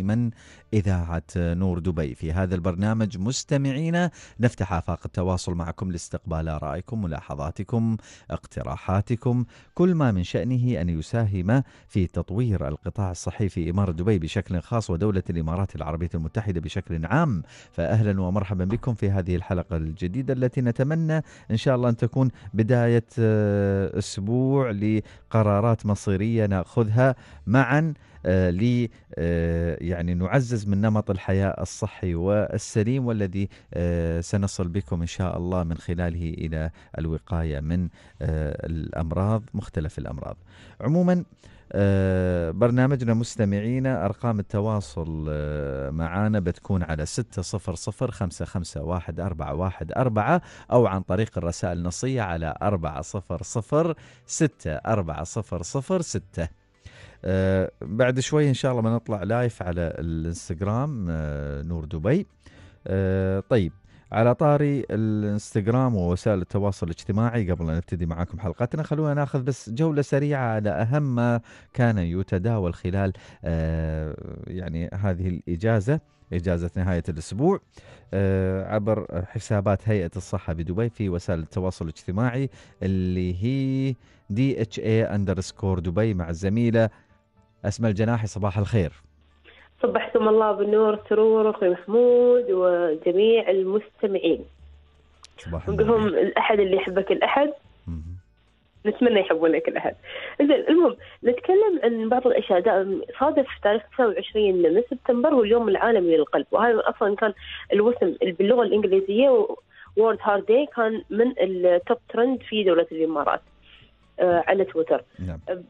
دائما إذاعة نور دبي في هذا البرنامج مستمعينا نفتح آفاق التواصل معكم لاستقبال آرائكم ملاحظاتكم اقتراحاتكم كل ما من شأنه أن يساهم في تطوير القطاع الصحي في إمارة دبي بشكل خاص ودولة الإمارات العربية المتحدة بشكل عام فأهلا ومرحبا بكم في هذه الحلقة الجديدة التي نتمنى إن شاء الله أن تكون بداية آه، أسبوع لقرارات مصيرية ناخذها معا آه، ل آه، يعني نعزز من نمط الحياة الصحي والسليم والذي آه، سنصل بكم إن شاء الله من خلاله إلى الوقاية من الأمراض مختلف الأمراض عموما برنامجنا مستمعينا أرقام التواصل معنا بتكون على ستة صفر صفر خمسة خمسة واحد أربعة واحد أربعة أو عن طريق الرسائل النصية على أربعة صفر صفر ستة أربعة صفر صفر ستة آه، بعد شوي ان شاء الله بنطلع لايف على الانستغرام آه، نور دبي آه، طيب على طاري الانستغرام ووسائل التواصل الاجتماعي قبل ان نبتدي معاكم حلقتنا خلونا ناخذ بس جوله سريعه على اهم ما كان يتداول خلال يعني هذه الاجازه إجازة نهاية الأسبوع عبر حسابات هيئة الصحة بدبي في وسائل التواصل الاجتماعي اللي هي دي اتش اي اندرسكور دبي مع الزميلة أسماء الجناحي صباح الخير صبحكم الله بالنور سرور أخوي محمود وجميع المستمعين صباح نقولهم الأحد اللي يحبك الأحد نتمنى يحبونك الأحد زين المهم نتكلم عن بعض الأشياء صادف تاريخ 29 من سبتمبر هو اليوم العالمي للقلب وهذا أصلا كان الوسم باللغة الإنجليزية وورد هارد داي كان من التوب ترند في دولة الإمارات آه، على تويتر نعم. آه،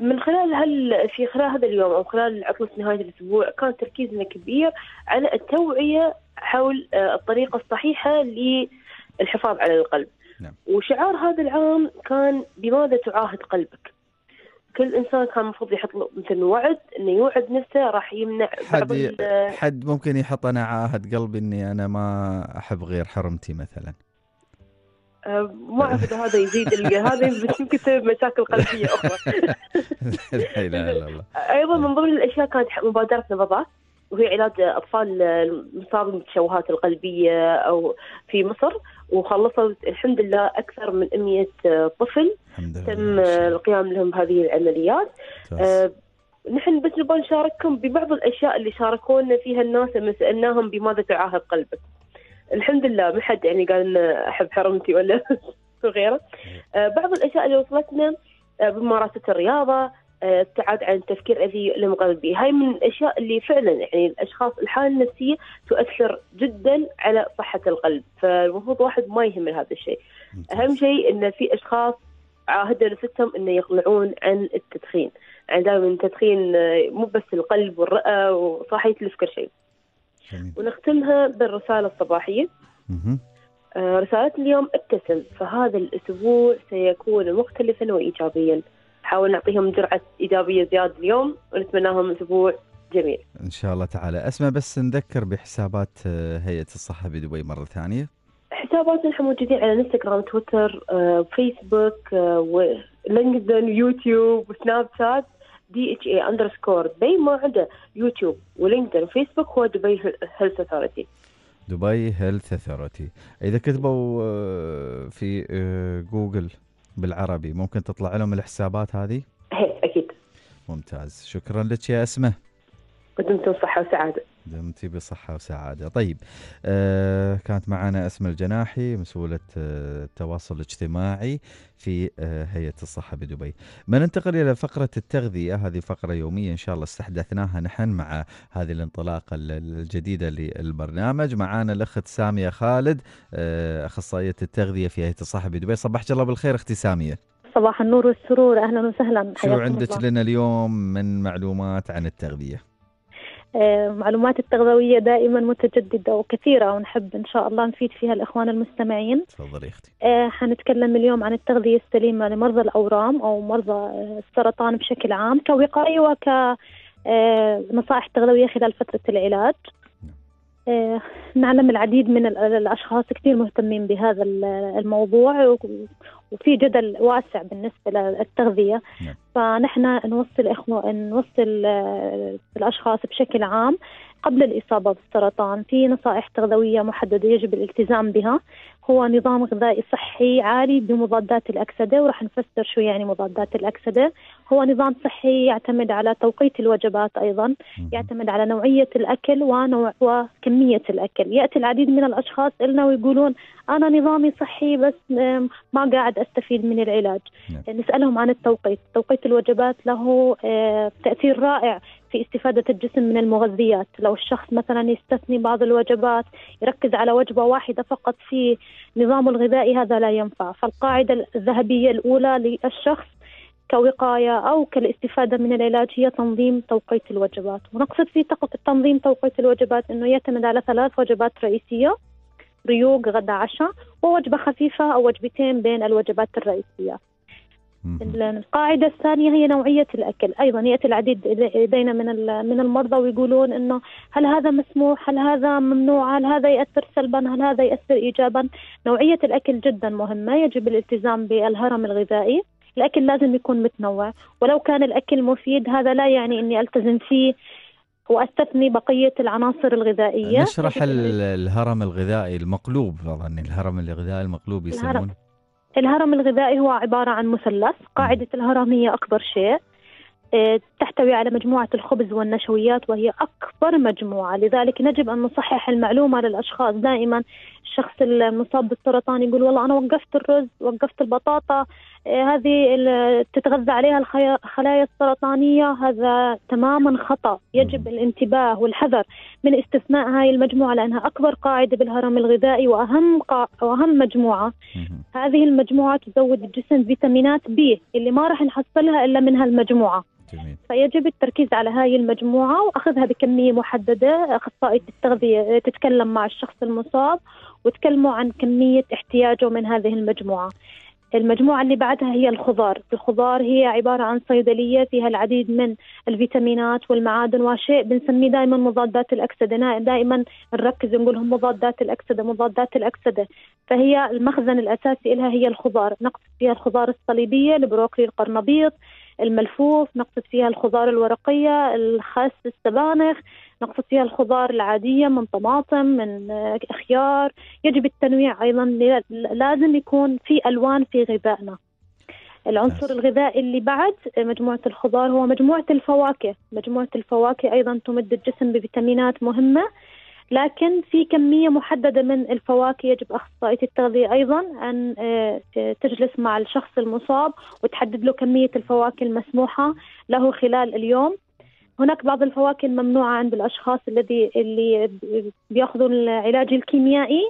من خلال هال في خلال هذا اليوم او خلال عطله نهايه الاسبوع كان تركيزنا كبير على التوعيه حول آه، الطريقه الصحيحه للحفاظ على القلب. نعم. وشعار هذا العام كان بماذا تعاهد قلبك؟ كل انسان كان المفروض يحط له مثل وعد انه يوعد نفسه راح يمنع حد حد ممكن يحط انا عاهد قلبي اني انا ما احب غير حرمتي مثلا. آه، ما اعتقد هذا يزيد هذا بس يمكن سبب مشاكل قلبيه اخرى. لا اله الا الله. ايضا من ضمن الاشياء كانت مبادره نبضات وهي علاج اطفال المصابين بالتشوهات القلبيه او في مصر وخلصوا الحمد لله اكثر من 100 طفل تم القيام لهم بهذه العمليات. آه، نحن بس نبغى نشارككم ببعض الاشياء اللي شاركونا فيها الناس لما سالناهم بماذا تعاهد قلبك. الحمد لله ما حد يعني قال أن أحب حرمتي ولا وغيره آه، بعض الأشياء اللي وصلتنا آه، بممارسة الرياضة آه، ابتعاد عن التفكير الذي يؤلم قلبي هاي من الأشياء اللي فعلا يعني الأشخاص الحالة النفسية تؤثر جدا على صحة القلب فالمفروض واحد ما يهمل هذا الشيء أهم شيء أن في أشخاص عاهدوا نفسهم أن يقلعون عن التدخين يعني دائما التدخين مو بس القلب والرئة وصحية كل شيء جميل. ونختمها بالرسالة الصباحية آه رسالتنا اليوم ابتسم فهذا الأسبوع سيكون مختلفا وإيجابيا حاول نعطيهم جرعة إيجابية زيادة اليوم ونتمناهم أسبوع جميل إن شاء الله تعالى أسمع بس نذكر بحسابات آه، هيئة الصحة بدبي مرة ثانية حساباتنا نحن موجودين على انستغرام تويتر آه، فيسبوك آه، ولينكدين يوتيوب وسناب شات دي اتش اي اندرسكور دبي ما عنده يوتيوب ولينكدين وفيسبوك هو دبي هيلث اثورتي دبي هيلث اثورتي اذا كتبوا آه، في آه، جوجل بالعربي ممكن تطلع لهم الحسابات هذه؟ اكيد ممتاز شكرا لك يا اسمه ودمتم بصحة وسعادة دمتي بصحة وسعادة طيب آه كانت معنا اسم الجناحي مسؤولة آه التواصل الاجتماعي في آه هيئة الصحة بدبي ما ننتقل إلى فقرة التغذية هذه فقرة يومية إن شاء الله استحدثناها نحن مع هذه الانطلاقة الجديدة للبرنامج معنا الأخت سامية خالد آه أخصائية التغذية في هيئة الصحة بدبي صباح الله بالخير أختي سامية صباح النور والسرور اهلا وسهلا شو عندك لنا اليوم من معلومات عن التغذيه؟ آه، معلومات التغذوية دائما متجددة وكثيرة ونحب إن شاء الله نفيد فيها الإخوان المستمعين تفضلي أختي آه، حنتكلم اليوم عن التغذية السليمة لمرضى الأورام أو مرضى السرطان بشكل عام كوقاية وك آه، نصائح تغذوية خلال فترة العلاج آه، نعلم العديد من الأشخاص كثير مهتمين بهذا الموضوع وفي جدل واسع بالنسبة للتغذية نعم. فنحن نوصل إخوة نوصل آه، الأشخاص بشكل عام قبل الإصابة بالسرطان في نصائح تغذوية محددة يجب الالتزام بها هو نظام غذائي صحي عالي بمضادات الأكسدة وراح نفسر شو يعني مضادات الأكسدة هو نظام صحي يعتمد على توقيت الوجبات أيضا يعتمد على نوعية الأكل ونوع وكمية الأكل يأتي العديد من الأشخاص إلنا ويقولون أنا نظامي صحي بس ما قاعد أستفيد من العلاج نعم. نسألهم عن التوقيت توقيت الوجبات له آه، تأثير رائع في استفادة الجسم من المغذيات لو الشخص مثلا يستثني بعض الوجبات يركز على وجبة واحدة فقط في نظام الغذائي هذا لا ينفع فالقاعدة الذهبية الأولى للشخص كوقاية أو كالاستفادة من العلاج هي تنظيم توقيت الوجبات ونقصد في تنظيم توقيت الوجبات أنه يعتمد على ثلاث وجبات رئيسية ريوق غدا عشاء ووجبة خفيفة أو وجبتين بين الوجبات الرئيسية القاعده الثانيه هي نوعيه الاكل ايضا ياتي العديد الينا من من المرضى ويقولون انه هل هذا مسموح هل هذا ممنوع هل هذا ياثر سلبا هل هذا ياثر ايجابا نوعيه الاكل جدا مهمه يجب الالتزام بالهرم الغذائي الاكل لازم يكون متنوع ولو كان الاكل مفيد هذا لا يعني اني التزم فيه واستثني بقيه العناصر الغذائيه نشرح الهرم الغذائي المقلوب اظن الهرم الغذائي المقلوب يسمونه الهرم الغذائي هو عبارة عن مثلث قاعدة الهرم هي أكبر شيء آه، تحتوي على مجموعة الخبز والنشويات وهي أكبر مجموعة لذلك يجب أن نصحح المعلومة للأشخاص دائما الشخص المصاب بالسرطان يقول والله أنا وقفت الرز وقفت البطاطا إيه، هذه تتغذى عليها الخلايا السرطانية هذا تماما خطأ يجب الانتباه والحذر من استثناء هاي المجموعة لأنها أكبر قاعدة بالهرم الغذائي وأهم قا... وأهم مجموعة هذه المجموعة تزود الجسم فيتامينات بي اللي ما راح نحصلها إلا من هالمجموعة جميل. فيجب التركيز على هاي المجموعة وأخذها بكمية محددة أخصائية التغذية آه، تتكلم مع الشخص المصاب وتكلموا عن كمية احتياجه من هذه المجموعة المجموعة اللي بعدها هي الخضار الخضار هي عبارة عن صيدلية فيها العديد من الفيتامينات والمعادن وشيء بنسميه دائما مضادات الأكسدة دائما نركز نقولهم مضادات الأكسدة مضادات الأكسدة فهي المخزن الأساسي لها هي الخضار نقصد فيها الخضار الصليبية البروكلي القرنبيط الملفوف نقصد فيها الخضار الورقية الخس السبانخ نقصد فيها الخضار العادية من طماطم من خيار يجب التنويع أيضا لازم يكون في ألوان في غذائنا العنصر نعم. الغذائي اللي بعد مجموعة الخضار هو مجموعة الفواكه مجموعة الفواكه أيضا تمد الجسم بفيتامينات مهمة لكن في كمية محددة من الفواكه يجب أخصائية التغذية أيضا أن آه، تجلس مع الشخص المصاب وتحدد له كمية الفواكه المسموحة له خلال اليوم هناك بعض الفواكه الممنوعة عند الأشخاص الذي اللي بياخذوا العلاج الكيميائي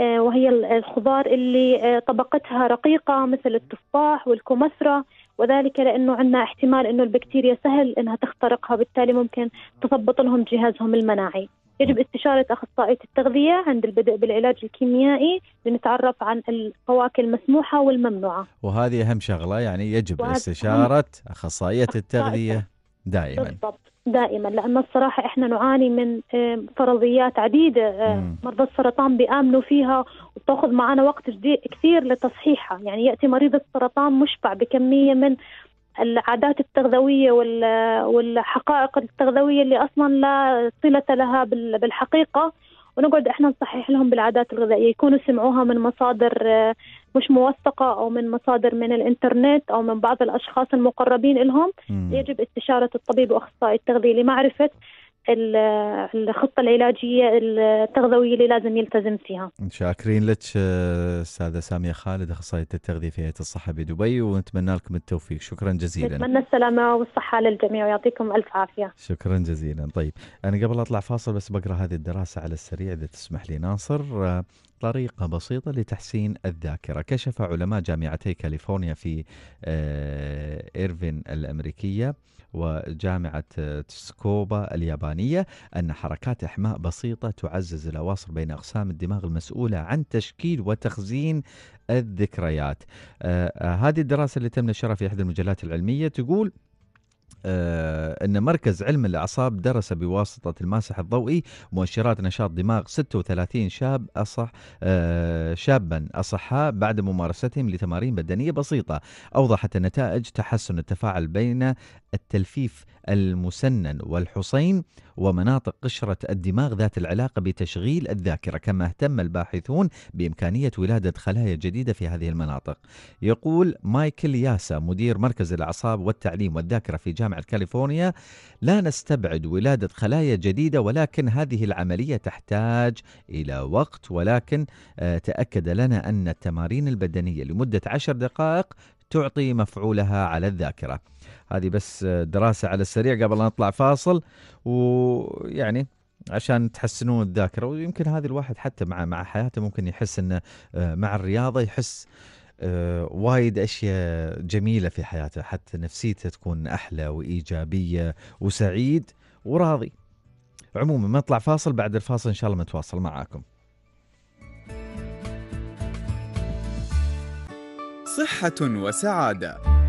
آه، وهي الخضار اللي آه، طبقتها رقيقة مثل التفاح والكمثرى وذلك لأنه عندنا احتمال أنه البكتيريا سهل أنها تخترقها بالتالي ممكن تضبط لهم جهازهم المناعي يجب استشارة أخصائية التغذية عند البدء بالعلاج الكيميائي لنتعرف عن الفواكه المسموحة والممنوعة وهذه أهم شغلة يعني يجب استشارة أخصائية التغذية دائما بالضبط دائما لأن الصراحة إحنا نعاني من فرضيات عديدة مرضى السرطان بيآمنوا فيها وتأخذ معنا وقت كثير لتصحيحها يعني يأتي مريض السرطان مشبع بكمية من العادات التغذويه والحقائق التغذويه اللي اصلا لا صله لها بالحقيقه ونقعد احنا نصحح لهم بالعادات الغذائيه يكونوا سمعوها من مصادر مش موثقه او من مصادر من الانترنت او من بعض الاشخاص المقربين لهم يجب استشاره الطبيب واخصائي التغذيه لمعرفه الخطه العلاجيه التغذويه اللي لازم يلتزم فيها. شاكرين لك استاذه ساميه خالد اخصائيه التغذيه في هيئه الصحه بدبي ونتمنى لكم التوفيق، شكرا جزيلا. نتمنى السلامه والصحه للجميع ويعطيكم الف عافيه. شكرا جزيلا، طيب انا قبل اطلع فاصل بس بقرا هذه الدراسه على السريع اذا تسمح لي ناصر طريقة بسيطة لتحسين الذاكرة كشف علماء جامعتي كاليفورنيا في آه، إيرفين الأمريكية وجامعة تسكوبا اليابانية أن حركات إحماء بسيطة تعزز الأواصر بين أقسام الدماغ المسؤولة عن تشكيل وتخزين الذكريات آه, آه، هذه الدراسة اللي تم نشرها في إحدى المجلات العلمية تقول آه، أن مركز علم الأعصاب درس بواسطة الماسح الضوئي مؤشرات نشاط دماغ 36 شاب أصح آه، شابا أصحاء بعد ممارستهم لتمارين بدنية بسيطة أوضحت النتائج تحسن التفاعل بين التلفيف المسنن والحصين ومناطق قشرة الدماغ ذات العلاقة بتشغيل الذاكرة كما اهتم الباحثون بإمكانية ولادة خلايا جديدة في هذه المناطق يقول مايكل ياسا مدير مركز الأعصاب والتعليم والذاكرة في جامعة كاليفورنيا لا نستبعد ولادة خلايا جديدة ولكن هذه العملية تحتاج إلى وقت ولكن آه، تأكد لنا أن التمارين البدنية لمدة عشر دقائق تعطي مفعولها على الذاكرة هذه بس آه، دراسة على السريع قبل أن نطلع فاصل ويعني عشان تحسنون الذاكره ويمكن هذه الواحد حتى مع مع حياته ممكن يحس انه آه، مع الرياضه يحس آه، وايد اشياء جميله في حياته حتى نفسيته تكون احلى وايجابيه وسعيد وراضي. عموما ما نطلع فاصل بعد الفاصل ان شاء الله متواصل معاكم. صحة وسعادة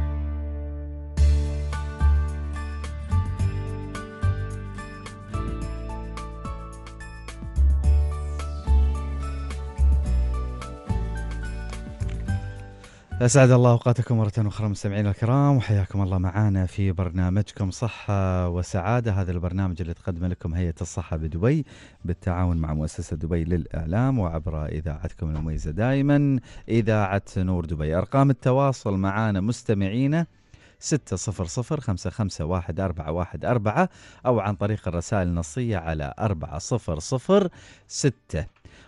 أسعد الله أوقاتكم مرة أخرى مستمعينا الكرام وحياكم الله معنا في برنامجكم صحة وسعادة هذا البرنامج اللي تقدمه لكم هيئة الصحة بدبي بالتعاون مع مؤسسة دبي للإعلام وعبر إذاعتكم المميزة دائما إذاعة نور دبي أرقام التواصل معنا مستمعينا ستة صفر صفر خمسة خمسة واحد أربعة واحد أربعة أو عن طريق الرسائل النصية على أربعة صفر صفر ستة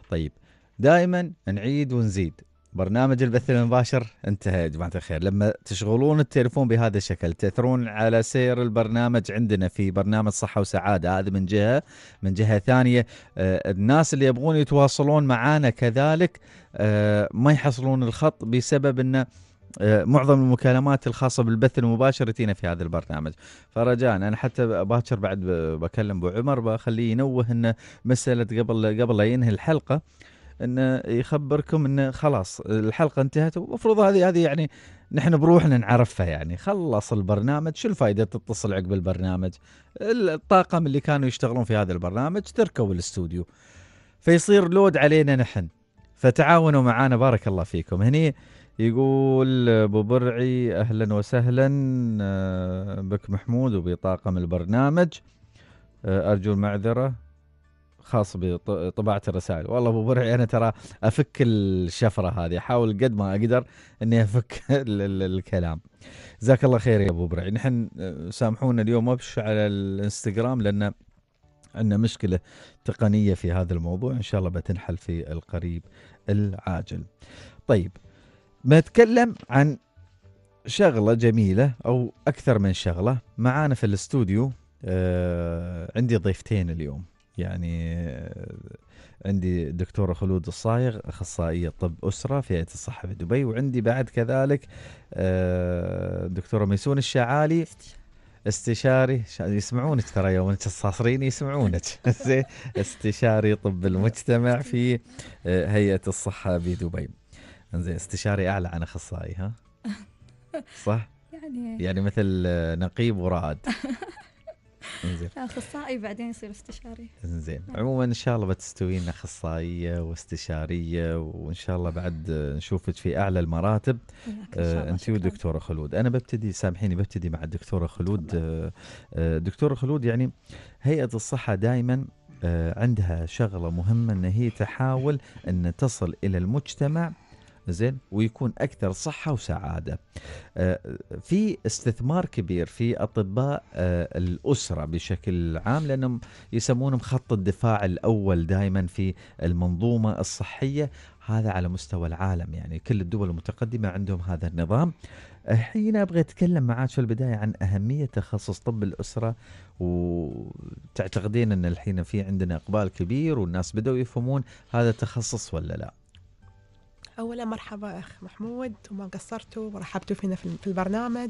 طيب دائما نعيد ونزيد برنامج البث المباشر انتهى يا جماعه الخير لما تشغلون التليفون بهذا الشكل تاثرون على سير البرنامج عندنا في برنامج صحه وسعاده هذا من جهه من جهه ثانيه آه، الناس اللي يبغون يتواصلون معنا كذلك آه، ما يحصلون الخط بسبب انه آه، معظم المكالمات الخاصه بالبث المباشر تينا في هذا البرنامج فرجاء انا حتى باكر بعد بكلم ابو عمر بخليه ينوه انه مساله قبل قبل لا ينهي الحلقه انه يخبركم انه خلاص الحلقه انتهت المفروض هذه هذه يعني نحن بروحنا نعرفها يعني خلص البرنامج شو الفائده تتصل عقب البرنامج الطاقم اللي كانوا يشتغلون في هذا البرنامج تركوا الاستوديو فيصير لود علينا نحن فتعاونوا معانا بارك الله فيكم هني يقول ابو برعي اهلا وسهلا آه، بك محمود وبطاقم البرنامج آه، ارجو المعذره خاص بطباعه الرسائل والله ابو برعي انا ترى افك الشفره هذه احاول قد ما اقدر اني افك ال ال الكلام جزاك الله خير يا ابو برعي نحن آه، سامحونا اليوم ابش على الانستغرام لان عندنا مشكله تقنيه في هذا الموضوع ان شاء الله بتنحل في القريب العاجل طيب بتكلم عن شغله جميله او اكثر من شغله معانا في الاستوديو آه عندي ضيفتين اليوم يعني عندي دكتورة خلود الصايغ أخصائية طب أسرة في هيئة الصحة في دبي وعندي بعد كذلك آه، دكتورة ميسون الشعالي استشاري يسمعونك ترى يوم انت الصاصرين يسمعونك استشاري طب المجتمع في آه، هيئة الصحة بدبي زين استشاري اعلى عن اخصائي ها صح يعني يعني مثل آه، نقيب ورعد انزين اخصائي بعدين يصير استشاري انزين نعم. عموما ان شاء الله بتستوي لنا اخصائيه واستشاريه وان شاء الله بعد نشوفك في اعلى المراتب إيه، آه، انت والدكتوره خلود انا ببتدي سامحيني ببتدي مع الدكتوره خلود آه، آه، دكتوره خلود يعني هيئه الصحه دائما عندها شغله مهمه ان هي تحاول ان تصل الى المجتمع زين ويكون اكثر صحه وسعاده آه، في استثمار كبير في اطباء آه، الاسره بشكل عام لانهم يسمونهم خط الدفاع الاول دائما في المنظومه الصحيه هذا على مستوى العالم يعني كل الدول المتقدمه عندهم هذا النظام الحين ابغى اتكلم معك في البدايه عن اهميه تخصص طب الاسره وتعتقدين ان الحين في عندنا اقبال كبير والناس بداوا يفهمون هذا تخصص ولا لا؟ أولا مرحبا أخ محمود وما قصرتوا ورحبتوا فينا في البرنامج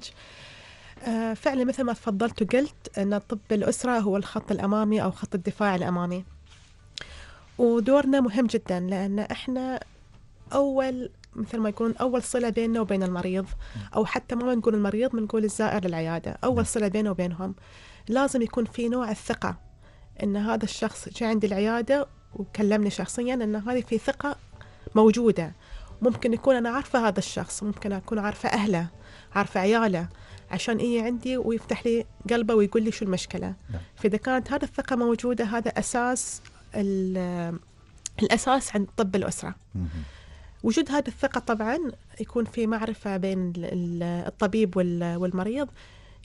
آه، فعلا مثل ما تفضلت وقلت أن طب الأسرة هو الخط الأمامي أو خط الدفاع الأمامي ودورنا مهم جدا لأن إحنا أول مثل ما يكون أول صلة بيننا وبين المريض أو حتى ما نقول المريض بنقول الزائر للعيادة أول نعم. صلة بينه وبينهم لازم يكون في نوع الثقة أن هذا الشخص جاء عند العيادة وكلمني شخصيا أن هذه في ثقة موجودة ممكن يكون أنا عارفة هذا الشخص ممكن أكون عارفة أهله عارفة عياله عشان إيه عندي ويفتح لي قلبه ويقول لي شو المشكلة نعم. فإذا كانت هذه الثقة موجودة هذا أساس الأساس عند طب الأسرة مم. وجود هذه الثقة طبعا يكون في معرفة بين الطبيب والمريض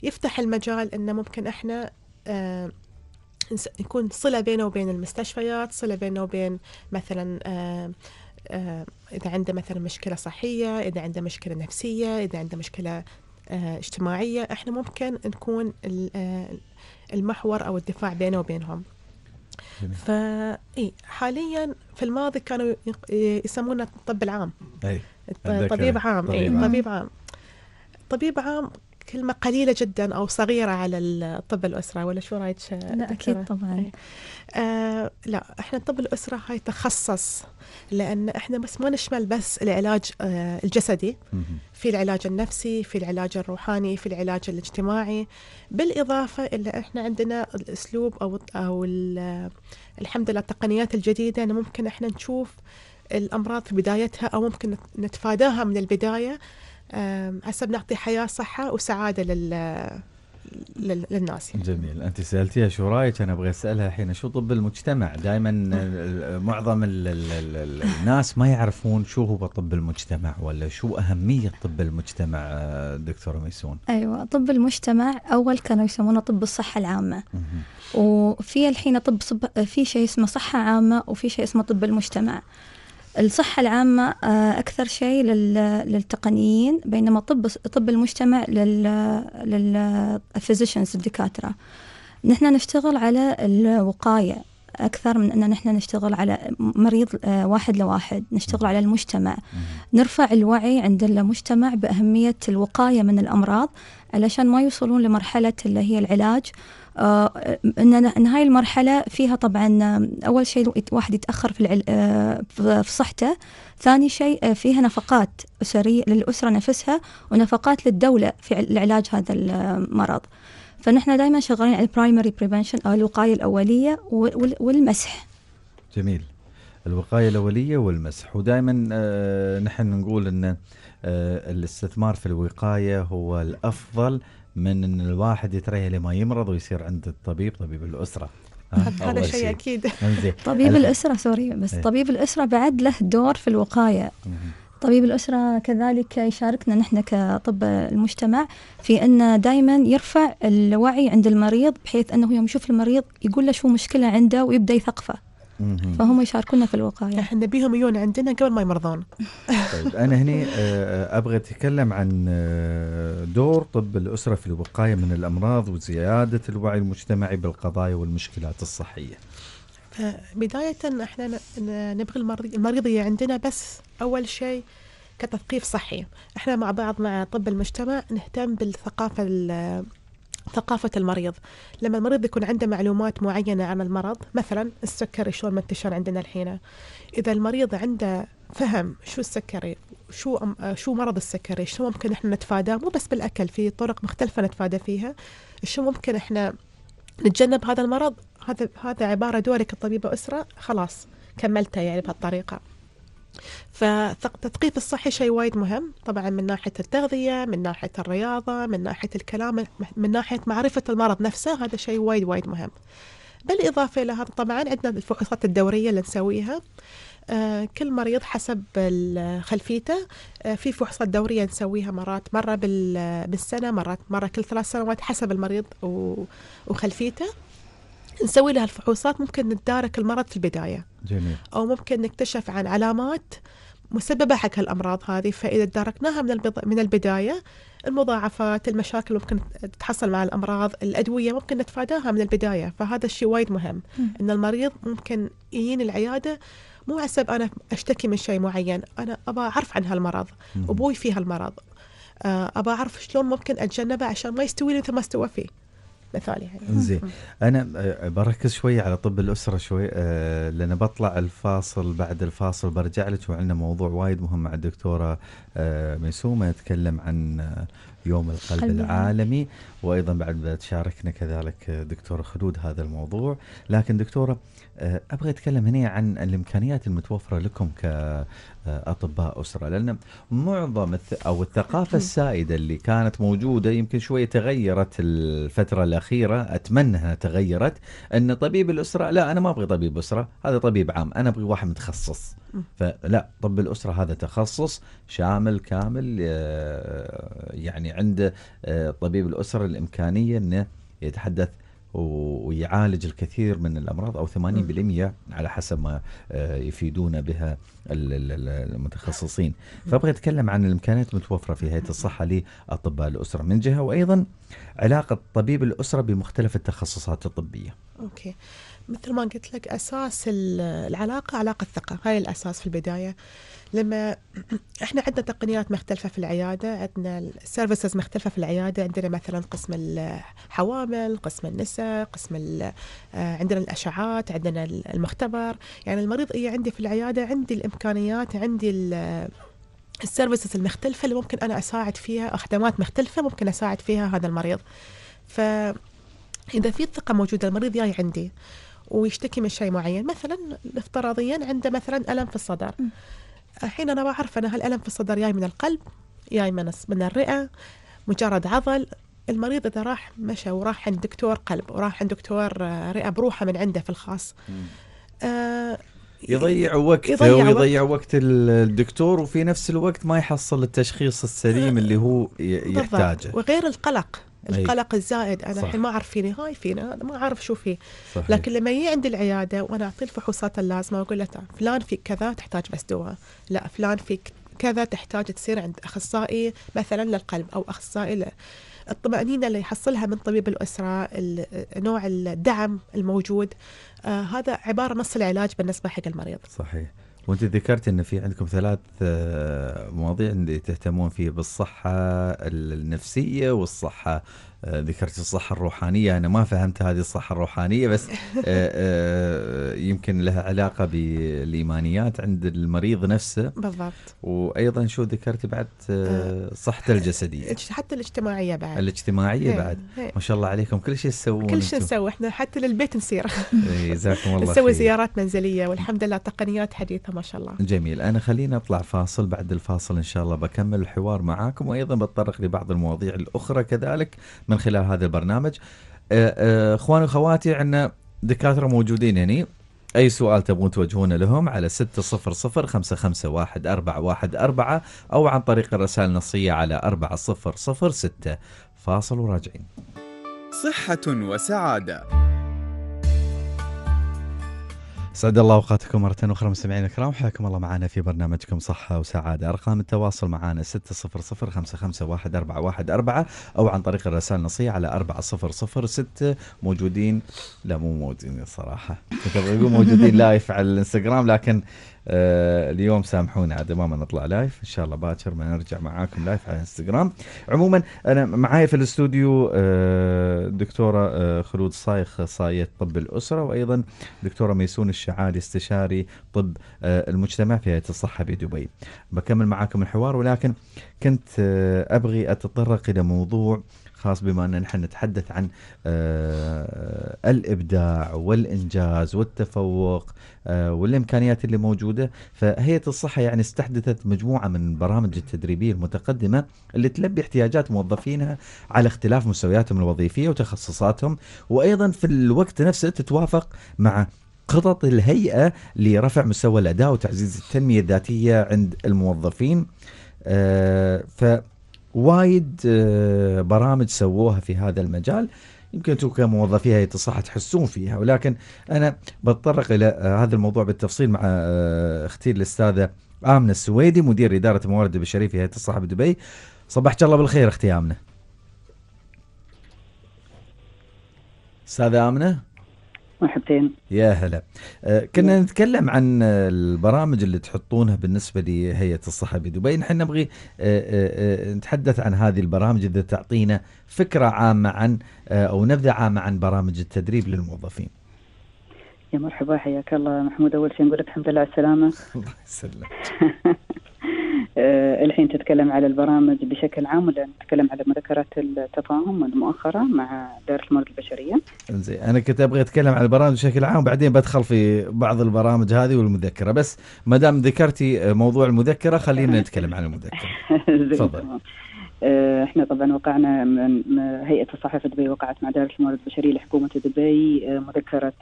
يفتح المجال أنه ممكن إحنا آه، يكون صله بينه وبين المستشفيات صله بينه وبين مثلا آه، آه، إذا عنده مثلا مشكلة صحية إذا عنده مشكلة نفسية إذا عنده مشكلة آه، اجتماعية إحنا ممكن نكون آه، المحور أو الدفاع بينه وبينهم ف حاليا في الماضي كانوا يسمونه الطب العام أي. الطبيب عام طبيب, عام. طبيب عام طبيب عام كلمة قليلة جدا أو صغيرة على الطب الأسرة ولا شو رأيك لا أكيد طبعا إيه. آه لا إحنا طب الأسرة هاي تخصص لأن إحنا بس ما نشمل بس العلاج آه الجسدي في العلاج النفسي في العلاج الروحاني في العلاج الاجتماعي بالإضافة إلى إحنا عندنا الأسلوب أو أو الحمد لله التقنيات الجديدة أنا ممكن إحنا نشوف الأمراض في بدايتها أو ممكن نتفاداها من البداية هسه بنعطي حياه صحه وسعاده لل للناس يعني. جميل انت سالتيها شو رايك انا ابغى اسالها الحين شو طب المجتمع دائما آه. معظم الـ الـ الـ الناس ما يعرفون شو هو طب المجتمع ولا شو اهميه طب المجتمع آه، دكتوره ميسون ايوه طب المجتمع اول كانوا يسمونه طب الصحه العامه وفي الحين طب في شيء اسمه صحه عامه وفي شيء اسمه طب المجتمع الصحة العامة آه، أكثر شيء للتقنيين بينما طب طب المجتمع للفيزيشنز الدكاترة نحن نشتغل على الوقاية أكثر من أن نحن نشتغل على مريض آه، واحد لواحد نشتغل على المجتمع نرفع الوعي عند المجتمع بأهمية الوقاية من الأمراض علشان ما يوصلون لمرحلة اللي هي العلاج آه، ان ان هاي المرحله فيها طبعا اول شيء الواحد يتاخر في العل... آه، في صحته ثاني شيء آه، فيها نفقات اسريه للاسره نفسها ونفقات للدوله في لعلاج هذا المرض فنحن دائما شغالين على البرايمري بريفنشن او الوقايه الاوليه والمسح جميل الوقايه الاوليه والمسح ودائما آه نحن نقول ان آه الاستثمار في الوقايه هو الافضل من ان الواحد يتريه لما يمرض ويصير عند الطبيب طبيب الاسره هذا شيء اكيد طبيب الاسره سوري بس ايه. طبيب الاسره بعد له دور في الوقايه طبيب الأسرة كذلك يشاركنا نحن كطب المجتمع في أنه دائما يرفع الوعي عند المريض بحيث أنه يوم يشوف المريض يقول له شو مشكلة عنده ويبدأ يثقفه فهم يشاركونا في الوقايه احنا بيهم يجون عندنا قبل ما يمرضون طيب انا هنا آه، آه، ابغى اتكلم عن آه، دور طب الاسره في الوقايه من الامراض وزياده الوعي المجتمعي بالقضايا والمشكلات الصحيه بداية احنا نبغي المريض عندنا بس أول شيء كتثقيف صحي احنا مع بعض مع طب المجتمع نهتم بالثقافة ثقافة المريض لما المريض يكون عنده معلومات معينة عن المرض مثلا السكري شلون منتشر عندنا الحين إذا المريض عنده فهم شو السكري شو شو مرض السكري شو ممكن احنا نتفاداه مو بس بالأكل في طرق مختلفة نتفادى فيها شو ممكن احنا نتجنب هذا المرض هذا هذا عبارة دورك الطبيبة أسرة خلاص كملتها يعني بهالطريقة فالتثقيف الصحي شيء وايد مهم طبعا من ناحيه التغذيه من ناحيه الرياضه من ناحيه الكلام من ناحيه معرفه المرض نفسه هذا شيء وايد وايد مهم بالاضافه الى هذا طبعا عندنا الفحوصات الدوريه اللي نسويها آه، كل مريض حسب خلفيته آه، في فحوصات دورية نسويها مرات مرة بالسنة مرات مرة كل ثلاث سنوات حسب المريض وخلفيته نسوي لها الفحوصات ممكن نتدارك المرض في البدايه جميل. او ممكن نكتشف عن علامات مسببه حق هالامراض هذه فاذا تداركناها من من البدايه المضاعفات المشاكل ممكن تحصل مع الامراض الادويه ممكن نتفاداها من البدايه فهذا الشيء وايد مهم م. ان المريض ممكن يجين العياده مو حسب انا اشتكي من شيء معين انا ابى اعرف عن هالمرض ابوي فيه هالمرض آه، ابى اعرف شلون ممكن اتجنبه عشان ما يستوي لي مثل ما استوى فيه مثالي يعني. زين انا آه، بركز شوي على طب الاسره شوي آه، لان بطلع الفاصل بعد الفاصل برجع لك وعندنا موضوع وايد مهم مع الدكتوره آه، ميسومه نتكلم عن يوم القلب العالمي وايضا بعد بتشاركنا كذلك دكتور خلود هذا الموضوع لكن دكتوره أه، ابغى اتكلم هنا عن الامكانيات المتوفره لكم كاطباء اسره لان معظم او الثقافه السائده اللي كانت موجوده يمكن شويه تغيرت الفتره الاخيره اتمنى انها تغيرت ان طبيب الاسره لا انا ما ابغي طبيب اسره هذا طبيب عام انا ابغي واحد متخصص فلا طب الاسره هذا تخصص شامل كامل آه، يعني عند آه، طبيب الاسره الامكانيه انه يتحدث ويعالج الكثير من الامراض او 80% على حسب ما آه، يفيدونا بها المتخصصين فابغى اتكلم عن الامكانيات المتوفره في هيئه الصحه لاطباء الاسره من جهه وايضا علاقه طبيب الاسره بمختلف التخصصات الطبيه اوكي مثل ما قلت لك اساس العلاقه علاقه ثقه هاي الاساس في البدايه لما احنا عندنا تقنيات مختلفه في العياده عندنا السيرفيسز مختلفه في العياده عندنا مثلا قسم الحوامل قسم النساء قسم آه، عندنا الاشعات عندنا المختبر يعني المريض اي عندي في العياده عندي الامكانيات عندي السيرفيسز المختلفه اللي ممكن انا اساعد فيها خدمات مختلفه ممكن اساعد فيها هذا المريض ف اذا في ثقة موجوده المريض جاي عندي ويشتكي من شيء معين مثلا افتراضيا عنده مثلا ألم في الصدر الحين أنا بعرف أنا هالألم في الصدر جاي من القلب جاي من من الرئة مجرد عضل المريض إذا راح مشى وراح عند دكتور قلب وراح عند دكتور آه، رئة بروحه من عنده في الخاص آه، يضيع وقته يضيع ويضيع وقت, وقت الدكتور وفي نفس الوقت ما يحصل التشخيص السليم آه، اللي هو يحتاجه وغير القلق القلق الزائد انا الحين ما اعرف فيني هاي فينا ما اعرف شو فيه صحيح. لكن لما يجي عند العياده وانا اعطيه الفحوصات اللازمه واقول له طيب، فلان فيك كذا تحتاج بس دواء لا فلان فيك كذا تحتاج تصير عند اخصائي مثلا للقلب او اخصائي ل... الطمأنينة اللي يحصلها من طبيب الأسرة نوع الدعم الموجود آه هذا عبارة نص العلاج بالنسبة حق المريض صحيح وانت ذكرت ان في عندكم ثلاث آه، مواضيع اللي تهتمون فيه بالصحه النفسيه والصحه آه، ذكرت الصحة الروحانية أنا ما فهمت هذه الصحة الروحانية بس آه، آه، يمكن لها علاقة بالإيمانيات عند المريض نفسه بالضبط وأيضا شو ذكرت بعد صحته الجسدية حتى الاجتماعية بعد الاجتماعية إيه، بعد إيه. ما شاء الله عليكم كل شيء تسوون كل شيء نسوي احنا حتى للبيت نسير إيه، جزاكم الله نسوي زيارات منزلية والحمد لله تقنيات حديثة ما شاء الله جميل أنا خلينا أطلع فاصل بعد الفاصل إن شاء الله بكمل الحوار معاكم وأيضا بتطرق لبعض المواضيع الأخرى كذلك من خلال هذا البرنامج أه، أه، اخواني واخواتي عندنا دكاتره موجودين هنا اي سؤال تبون توجهونه لهم على 600551414 او عن طريق الرسائل النصيه على 4006 فاصل وراجعين صحه وسعاده سعد الله اوقاتكم مرة اخرى مستمعينا الكرام حياكم الله معنا في برنامجكم صحة وسعادة، ارقام التواصل معنا 600551414 او عن طريق الرسائل النصية على 4006 موجودين لا مو موجودين الصراحة، كنت موجودين لايف على الانستغرام لكن آه اليوم سامحونا عاد ما نطلع لايف ان شاء الله باكر ما نرجع معاكم لايف على الانستغرام عموما انا معايا في الاستوديو آه دكتوره آه خلود صايخ صايه طب الاسره وايضا دكتوره ميسون الشام فعال استشاري طب آه، المجتمع في هيئه الصحه بدبي. بكمل معاكم الحوار ولكن كنت آه، ابغي اتطرق الى موضوع خاص بما ان نحن نتحدث عن آه، الابداع والانجاز والتفوق والامكانيات اللي موجوده فهيئه الصحه يعني استحدثت مجموعه من البرامج التدريبيه المتقدمه اللي تلبي احتياجات موظفينها على اختلاف مستوياتهم الوظيفيه وتخصصاتهم وايضا في الوقت نفسه تتوافق مع خطط الهيئة لرفع مستوى الأداء وتعزيز التنمية الذاتية عند الموظفين آه، فوايد آه، برامج سووها في هذا المجال يمكن انتم كموظفيها يتصح تحسون فيها ولكن انا بتطرق الى آه، هذا الموضوع بالتفصيل مع اختي الاستاذه امنه السويدي مدير اداره الموارد البشريه في هيئه الصحه بدبي صبحك الله بالخير اختي امنه استاذه امنه مرحبتين يا هلا آه، كنا نعم. نتكلم عن البرامج اللي تحطونها بالنسبة لهيئة الصحة بدبي نحن نبغي آه، آه، نتحدث عن هذه البرامج إذا تعطينا فكرة عامة عن أو نبذة عامة عن برامج التدريب للموظفين يا مرحبا حياك الله محمود أول شيء نقول لك الحمد لله على السلامة الله يسلمك آه، الحين تتكلم على البرامج بشكل عام ولا نتكلم على مذكرات التفاهم المؤخرة مع دائرة الموارد البشرية؟ زين أنا كنت أبغى أتكلم عن البرامج بشكل عام وبعدين بدخل في بعض البرامج هذه والمذكرة بس ما دام ذكرتي موضوع المذكرة خلينا نتكلم عن المذكرة تفضل آه، احنا طبعا وقعنا من هيئه الصحافه دبي وقعت مع دائره الموارد البشريه لحكومه دبي آه، مذكره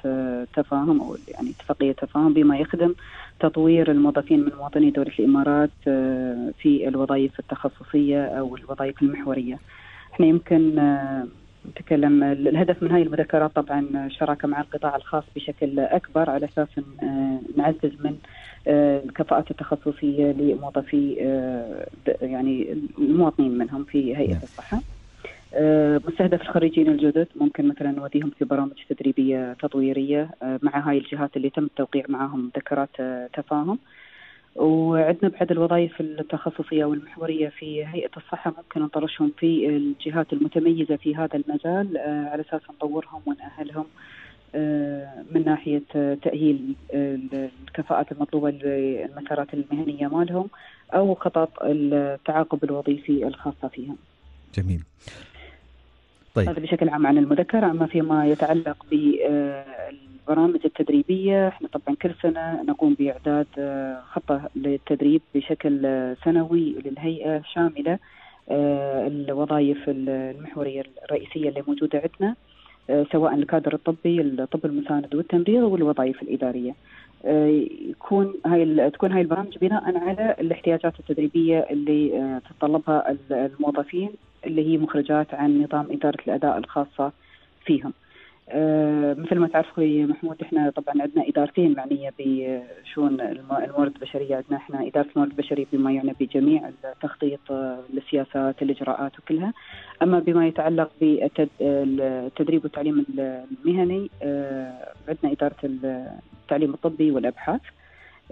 تفاهم او يعني اتفاقيه تفاهم بما يخدم تطوير الموظفين من مواطني دولة الإمارات آه، في الوظائف التخصصية أو الوظائف المحورية احنا يمكن آه، نتكلم الهدف من هذه المذكرات طبعا شراكه مع القطاع الخاص بشكل اكبر على اساس آه، نعزز من الكفاءات التخصصيه لموظفي يعني المواطنين منهم في هيئه نعم. الصحه. آه، مستهدف الخريجين الجدد ممكن مثلا نوديهم في برامج تدريبيه تطويريه آه، مع هاي الجهات اللي تم التوقيع معاهم مذكرات آه، تفاهم وعندنا بعد الوظائف التخصصيه والمحوريه في هيئه الصحه ممكن نطرشهم في الجهات المتميزه في هذا المجال على اساس نطورهم ونأهلهم من ناحيه تاهيل الكفاءات المطلوبه للمسارات المهنيه مالهم او خطط التعاقب الوظيفي الخاصه فيهم. جميل. طيب. هذا بشكل عام عن المذكرة أما فيما يتعلق بالبرامج آه، التدريبية احنا طبعا كل سنة نقوم بإعداد آه، خطة للتدريب بشكل آه، سنوي للهيئة شاملة الوظائف المحورية الرئيسية اللي موجودة عندنا سواء الكادر الطبي الطب المساند والتمريض والوظائف الإدارية يكون هاي تكون هاي البرامج بناء على الاحتياجات التدريبيه اللي آه، تتطلبها الموظفين اللي هي مخرجات عن نظام اداره الاداء الخاصه فيهم. آه، مثل ما تعرف اخوي محمود احنا طبعا عندنا ادارتين معنيه بشؤون الموارد البشريه عندنا احنا اداره الموارد البشريه بما يعنى بجميع التخطيط آه، للسياسات الاجراءات وكلها اما بما يتعلق بالتدريب والتعليم المهني عندنا اداره التعليم الطبي والابحاث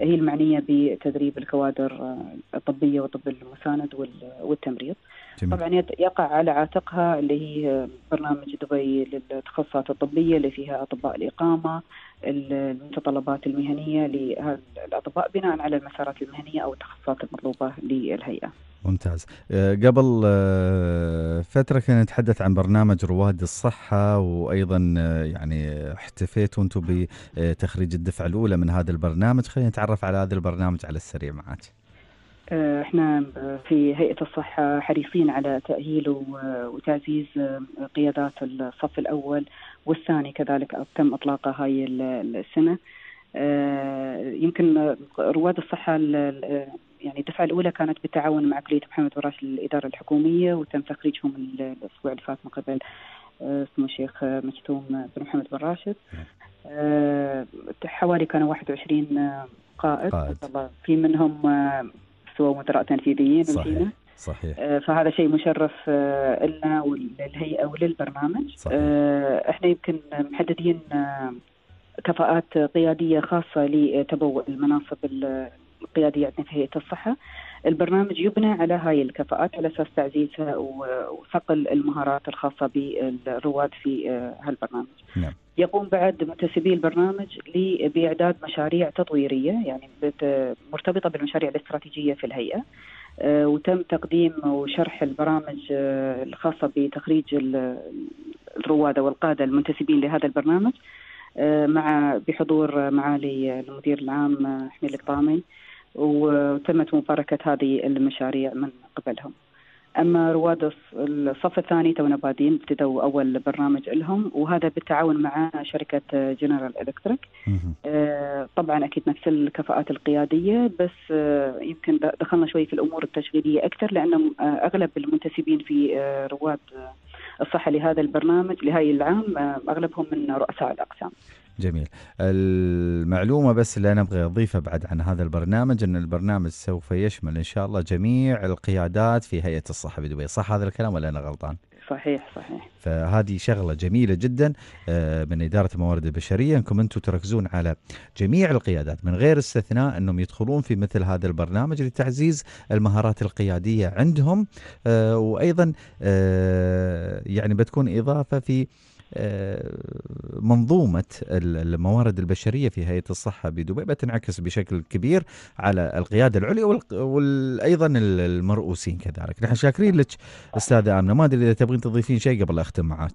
هي المعنيه بتدريب الكوادر آه، الطبيه وطب المساند والتمريض. جميل. طبعا يقع على عاتقها اللي هي برنامج دبي للتخصصات الطبيه اللي فيها اطباء الاقامه المتطلبات المهنيه للاطباء بناء على المسارات المهنيه او التخصصات المطلوبه للهيئه. ممتاز آه، قبل آه، فترة كنا نتحدث عن برنامج رواد الصحة وأيضا آه، يعني احتفيتوا أنتم بتخريج الدفعة الأولى من هذا البرنامج خلينا نتعرف على هذا البرنامج على السريع معك آه، احنا في هيئه الصحه حريصين على تاهيل وتعزيز آه، قيادات الصف الاول والثاني كذلك تم اطلاقه هاي السنه آه، يمكن رواد الصحه يعني الدفعه الاولى كانت بالتعاون مع كليه محمد بن راشد للاداره الحكوميه وتم تخريجهم الاسبوع اللي فات من قبل اسمه الشيخ مكتوم بن محمد بن راشد حوالي كانوا 21 قائد, قائد. في منهم سووا مدراء تنفيذيين صحيح. صحيح آه، فهذا شيء مشرف آه، لنا وللهيئه وللبرنامج صحيح. آه، احنا يمكن محددين كفاءات قياديه خاصه لتبوء المناصب القياديه عندنا في هيئه الصحه البرنامج يبنى على هاي الكفاءات على اساس تعزيزها وصقل المهارات الخاصه بالرواد في آه، هالبرنامج. نعم. يقوم بعد منتسبي البرنامج باعداد مشاريع تطويريه يعني مرتبطه بالمشاريع الاستراتيجيه في الهيئه. آه، وتم تقديم وشرح البرامج آه، الخاصه بتخريج الرواد او القاده المنتسبين لهذا البرنامج مع بحضور معالي المدير العام حميد القطامي وتمت مباركة هذه المشاريع من قبلهم أما رواد الصف الثاني تونا بادين ابتدوا أول برنامج لهم وهذا بالتعاون مع شركة جنرال إلكتريك آه، طبعا أكيد نفس الكفاءات القيادية بس آه، يمكن دخلنا شوي في الأمور التشغيلية أكثر لأن آه، أغلب المنتسبين في رواد الصحة لهذا البرنامج لهذه العام أغلبهم من رؤساء الأقسام جميل المعلومة بس اللي أنا أبغى أضيفها بعد عن هذا البرنامج أن البرنامج سوف يشمل إن شاء الله جميع القيادات في هيئة الصحة بدبي صح هذا الكلام ولا أنا غلطان؟ صحيح صحيح فهذه شغله جميله جدا آه، من اداره الموارد البشريه انكم انتم تركزون على جميع القيادات من غير استثناء انهم يدخلون في مثل هذا البرنامج لتعزيز المهارات القياديه عندهم آه، وايضا آه، يعني بتكون اضافه في منظومة الموارد البشرية في هيئة الصحة بدبي بتنعكس بشكل كبير على القيادة العليا وأيضا المرؤوسين كذلك نحن شاكرين لك أستاذة آمنة ما أدري إذا تبغين تضيفين شيء قبل أختم معك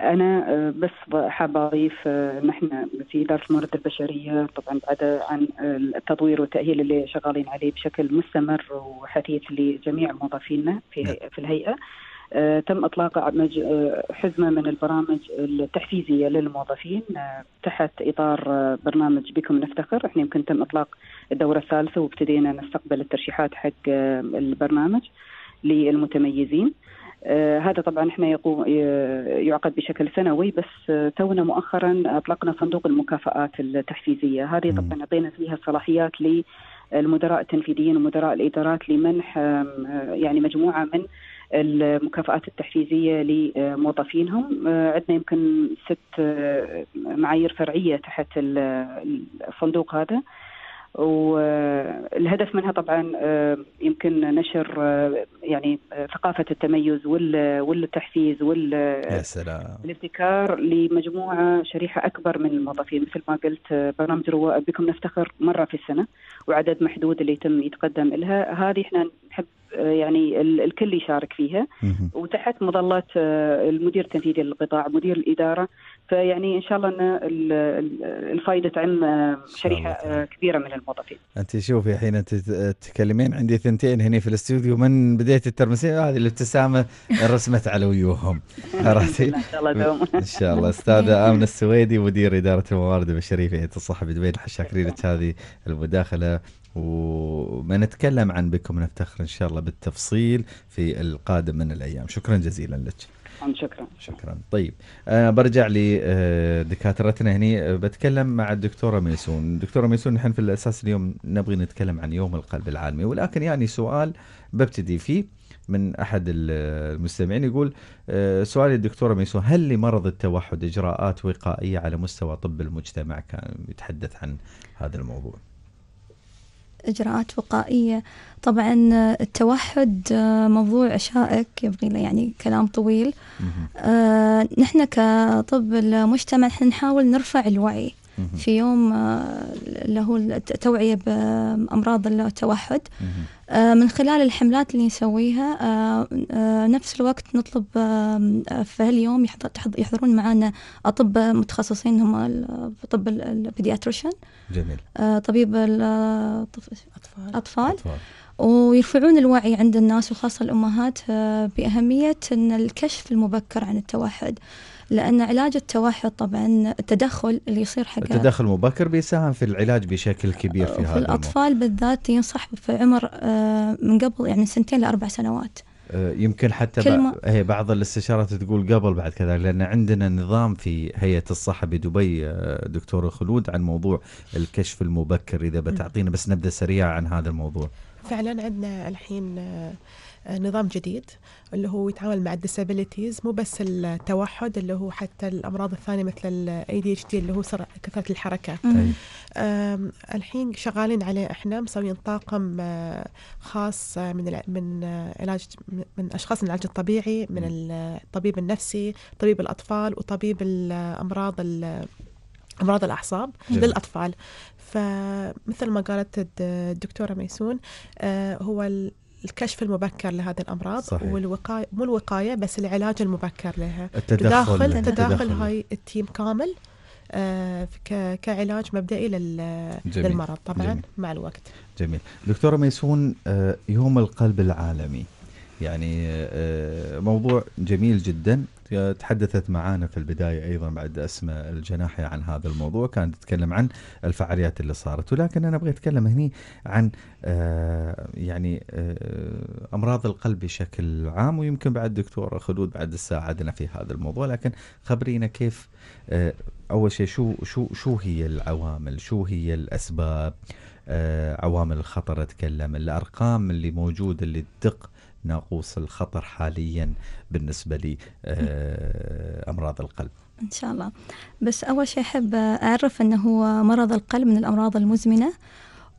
انا آه، بس حابه اضيف آه، نحن في اداره الموارد البشريه طبعا بعد عن التطوير والتاهيل اللي شغالين عليه بشكل مستمر وحثيث لجميع موظفينا في نعم. في الهيئه آه، تم اطلاق آه، حزمه من البرامج التحفيزيه للموظفين آه، تحت اطار برنامج بكم نفتخر، احنا يمكن تم اطلاق الدوره الثالثه وابتدينا نستقبل الترشيحات حق البرنامج للمتميزين. هذا طبعا احنا يقوم يعقد بشكل سنوي بس تونا مؤخرا اطلقنا صندوق المكافآت التحفيزيه، هذه طبعا اعطينا فيها الصلاحيات للمدراء التنفيذيين ومدراء الادارات لمنح يعني مجموعه من المكافآت التحفيزية لموظفينهم آه، عندنا يمكن ست آه، معايير فرعية تحت الصندوق هذا والهدف منها طبعا آه، يمكن نشر آه، يعني آه، ثقافه التميز والتحفيز والابتكار لمجموعه شريحه اكبر من الموظفين مثل ما قلت برنامج رواد بكم نفتخر مره في السنه وعدد محدود اللي يتم يتقدم لها هذه احنا نحب يعني الكل يشارك فيها وتحت مظله المدير التنفيذي للقطاع مدير الاداره فيعني ان شاء الله ان الفائده تعم آه، شريحه آه، كبيره من الموظفين. انت شوفي الحين انت تتكلمين عندي ثنتين هنا في الاستوديو من بدايه الترمسيه آه، هذه الابتسامه رسمت على وجوههم عرفتي؟ ان شاء الله دوم ان شاء الله استاذه امنه السويدي مدير اداره الموارد البشريه في هيئه الصحه بدبي شاكرين هذه المداخله وما نتكلم عن بكم نفتخر ان شاء الله بالتفصيل في القادم من الايام شكرا جزيلا لك نعم، شكرا شكرا طيب أنا آه، برجع لدكاترتنا آه، هني آه، بتكلم مع الدكتوره ميسون دكتوره ميسون نحن في الاساس اليوم نبغي نتكلم عن يوم القلب العالمي ولكن يعني سؤال ببتدي فيه من احد المستمعين يقول سؤالي الدكتوره ميسون هل لمرض التوحد اجراءات وقائيه على مستوى طب المجتمع كان يتحدث عن هذا الموضوع إجراءات وقائية طبعا التوحد آه، موضوع شائك يبغي له يعني كلام طويل آه نحن كطب المجتمع نحن نحاول نرفع الوعي في يوم اللي آه، هو التوعية بأمراض التوحد آه، من خلال الحملات اللي نسويها آه، نفس الوقت نطلب في هاليوم يحضرون معنا أطباء متخصصين هم طب البيدياتريشن جميل طبيب الأطفال أطفال. ويرفعون الوعي عند الناس وخاصة الأمهات بأهمية أن الكشف المبكر عن التوحد لأن علاج التوحد طبعا التدخل اللي يصير حق التدخل المبكر بيساهم في العلاج بشكل كبير في, في هذا الأطفال بالذات ينصح في عمر آه، من قبل يعني سنتين لأربع سنوات آه، يمكن حتى هي بعض الاستشارات تقول قبل بعد كذا لان عندنا نظام في هيئه الصحه بدبي آه، دكتوره خلود عن موضوع الكشف المبكر اذا بتعطينا بس نبذه سريعه عن هذا الموضوع فعلا عندنا الحين آه، نظام جديد اللي هو يتعامل مع الديسابيلتيز مو بس التوحد اللي هو حتى الامراض الثانيه مثل الاي دي اتش دي اللي هو كثره الحركه طيب. الحين شغالين عليه احنا مسويين طاقم آه، خاص آه، من من علاج من اشخاص من العلاج الطبيعي من الطبيب النفسي طبيب الاطفال وطبيب الامراض امراض الاعصاب للاطفال فمثل ما قالت الدكتوره ميسون هو الكشف المبكر لهذه الامراض صحيح. والوقايه مو الوقايه بس العلاج المبكر لها التداخل يعني تداخل, التداخل هاي التيم كامل آه كعلاج مبدئي للمرض طبعا جميل. مع الوقت جميل دكتوره ميسون آه، يوم القلب العالمي يعني آه، آه، موضوع جميل جدا تحدثت معانا في البداية أيضا بعد أسماء الجناحية عن هذا الموضوع كانت تتكلم عن الفعاليات اللي صارت ولكن أنا أبغى أتكلم هني عن آه، يعني آه، أمراض القلب بشكل عام ويمكن بعد دكتورة خلود بعد ساعدنا في هذا الموضوع لكن خبرينا كيف آه، أول شيء شو شو شو هي العوامل شو هي الأسباب عوامل الخطر أتكلم الأرقام اللي موجودة اللي تدق ناقوس الخطر حاليا بالنسبة لأمراض آه، القلب إن شاء الله بس أول شيء أحب أعرف أنه هو مرض القلب من الأمراض المزمنة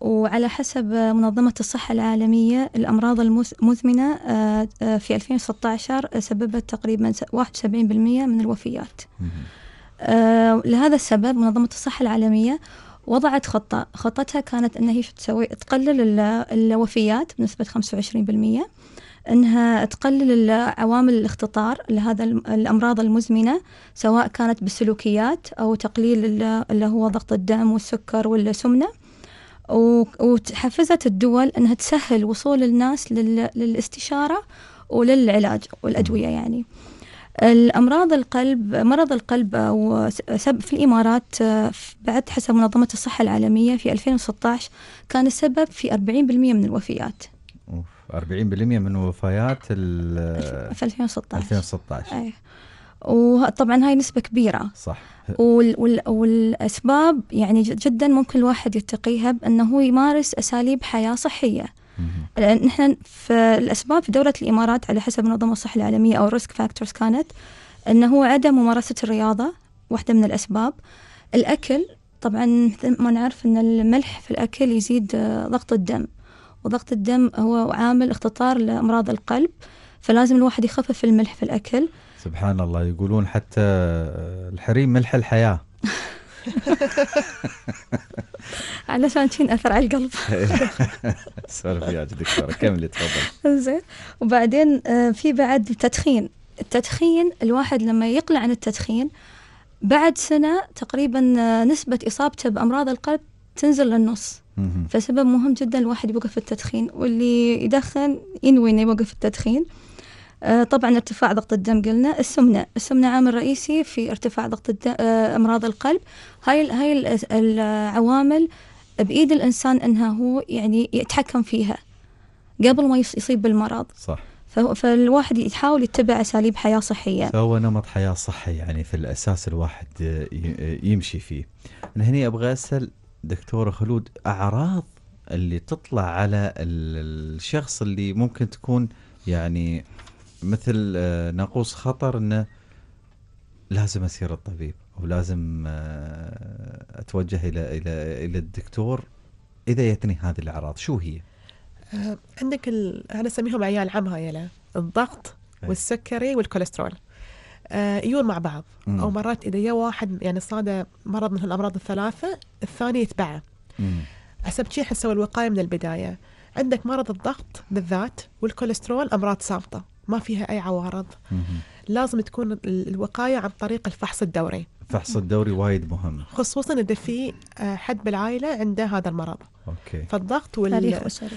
وعلى حسب منظمة الصحة العالمية الأمراض المزمنة آه، آه، في 2016 سببت تقريبا 71% من الوفيات لهذا السبب منظمة الصحة العالمية وضعت خطة خطتها كانت أنها تسوي تقلل الوفيات بنسبة 25% أنها تقلل عوامل الاختطار لهذا الأمراض المزمنة سواء كانت بالسلوكيات أو تقليل اللي هو ضغط الدم والسكر والسمنة وتحفزت الدول أنها تسهل وصول الناس للاستشارة وللعلاج والأدوية يعني الأمراض القلب مرض القلب أو سب في الإمارات آه، بعد حسب منظمة الصحة العالمية في 2016 كان السبب في 40% من الوفيات 40% من وفيات ال في 2016 2016 أي. وطبعا هاي نسبة كبيرة صح وال وال والأسباب يعني جدا ممكن الواحد يتقيها بأنه هو يمارس أساليب حياة صحية لأن نحن في الأسباب في دولة الإمارات على حسب منظمة الصحة العالمية أو ريسك فاكتورز كانت أنه هو عدم ممارسة الرياضة واحدة من الأسباب الأكل طبعا مثل ما نعرف أن الملح في الأكل يزيد آه، ضغط الدم وضغط الدم هو عامل اختطار لأمراض القلب فلازم الواحد يخفف الملح في الأكل سبحان الله يقولون حتى الحريم ملح الحياة علشان شين اثر على القلب سولف وياك دكتوره كملي تفضل زين وبعدين آه، في بعد التدخين التدخين الواحد لما يقلع عن التدخين بعد سنه تقريبا آه، نسبه اصابته بامراض القلب تنزل للنص فسبب مهم جدا الواحد يوقف التدخين واللي يدخن ينوي انه يوقف التدخين آه، طبعا ارتفاع ضغط الدم قلنا السمنه السمنه عامل رئيسي في ارتفاع ضغط الدم آه، امراض القلب هاي هاي العوامل بايد الانسان انها هو يعني يتحكم فيها قبل ما يصيب بالمرض صح فالواحد يحاول يتبع اساليب حياه صحيه فهو نمط حياه صحي يعني في الاساس الواحد يمشي فيه انا هنا ابغى اسال دكتوره خلود اعراض اللي تطلع على الشخص اللي ممكن تكون يعني مثل آه، ناقوس خطر انه لازم اسير الطبيب او لازم آه، اتوجه الى الى الى الدكتور اذا يتني هذه الاعراض شو هي؟ آه، عندك انا اسميهم عيال عمها يلا الضغط إيه. والسكري والكوليسترول آه، يجون مع بعض او مرات اذا يا واحد يعني صاده مرض من الامراض الثلاثه الثاني يتبعه حسب شي حسوا الوقايه من البدايه عندك مرض الضغط بالذات والكوليسترول امراض سابطه ما فيها اي عوارض مم. لازم تكون الوقايه عن طريق الفحص الدوري الفحص الدوري وايد مهم خصوصا اذا في آه، حد بالعائله عنده هذا المرض اوكي فالضغط وال تاريخ اسري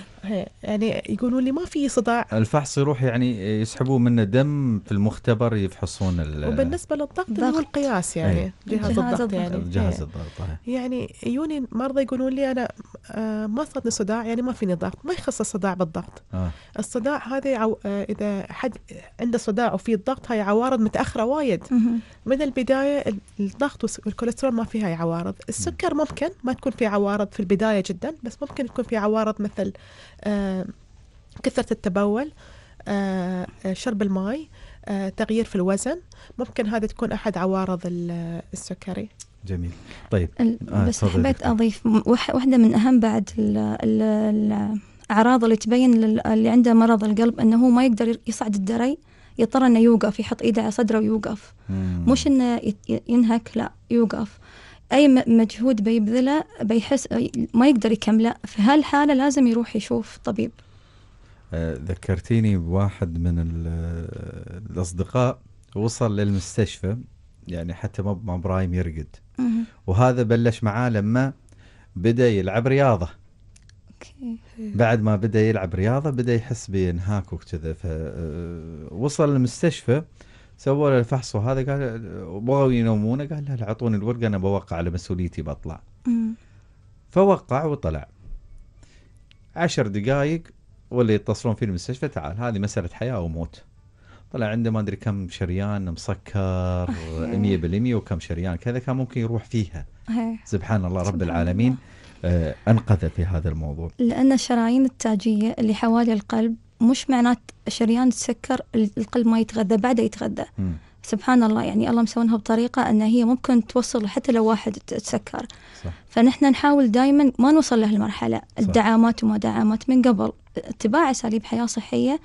يعني يقولوا لي ما في صداع الفحص يروح يعني يسحبوه منه دم في المختبر يفحصون ال... وبالنسبه للضغط اللي هو القياس يعني أي. جهاز, الضغط, الضغط يعني جهاز إيه. الضغط يعني يجوني مرضى يقولون لي انا آه ما صدني صداع يعني ما فيني ضغط ما يخص الصداع بالضغط آه. الصداع هذا عو... آه اذا حد عنده صداع وفيه الضغط هاي عوارض متاخره وايد من البدايه الضغط والكوليسترول ما فيها عوارض السكر ممكن ما تكون في عوارض في البدايه جدا بس ممكن يكون في عوارض مثل آه، كثرة التبول آه، آه، شرب الماء تغيير في الوزن ممكن هذه تكون أحد عوارض السكري جميل طيب بس آه حبيت أضيف واحدة من أهم بعد الـ الـ الأعراض اللي تبين اللي عنده مرض القلب أنه هو ما يقدر يصعد الدري يضطر انه يوقف يحط ايده على صدره ويوقف مم. مش انه ينهك لا يوقف أي مجهود بيبذله بيحس ما يقدر يكمله في هالحالة لازم يروح يشوف طبيب آه، ذكرتيني بواحد من الأصدقاء وصل للمستشفى يعني حتى ما برايم يرقد وهذا بلش معاه لما بدا يلعب رياضه أوكي. بعد ما بدا يلعب رياضه بدا يحس بانهاك وكذا فوصل آه، المستشفى سووا له الفحص وهذا قال بغوا ينومونه قال لا لا اعطوني الورقه انا بوقع على مسؤوليتي بطلع. م. فوقع وطلع. عشر دقائق ولا يتصلون في المستشفى تعال هذه مساله حياه وموت. طلع عنده ما ادري كم شريان مسكر 100% وكم شريان كذا كان ممكن يروح فيها. سبحان الله رب العالمين الله. آه، انقذ في هذا الموضوع. لان الشرايين التاجيه اللي حوالي القلب مش معنات شريان السكر القلب ما يتغذى بعده يتغذى مم. سبحان الله يعني الله مسوينها بطريقه ان هي ممكن توصل حتى لو واحد تسكر صح. فنحن نحاول دائما ما نوصل لهالمرحله الدعامات وما دعامات من قبل اتباع اساليب حياه صحيه